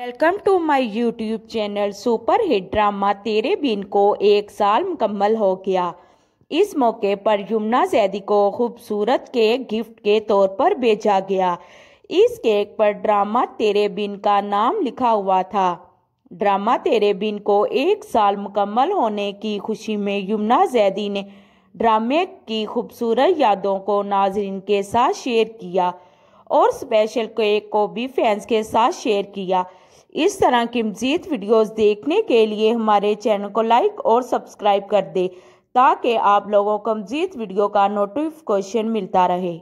welcome to my YouTube channel super hit drama Tere Bin को एक साल मुकम्मल हो गया इस मौके पर यमुना जैदी को खूबसूरत केक गिफ्ट के तौर पर भेजा गया इस केक पर ड्रामा तेरे बिन का नाम लिखा हुआ था ड्रामा तेरे बिन को एक साल मुकम्मल होने की खुशी में यमुना जैदी ने ड्रामे की खूबसूरत यादों को नाजरीन के साथ शेयर किया और स्पेशल केक को भी फैंस के साथ शेयर किया इस तरह की मजीद वीडियोस देखने के लिए हमारे चैनल को लाइक और सब्सक्राइब कर दें ताकि आप लोगों को मजीद वीडियो का नोटिफिकेशन मिलता रहे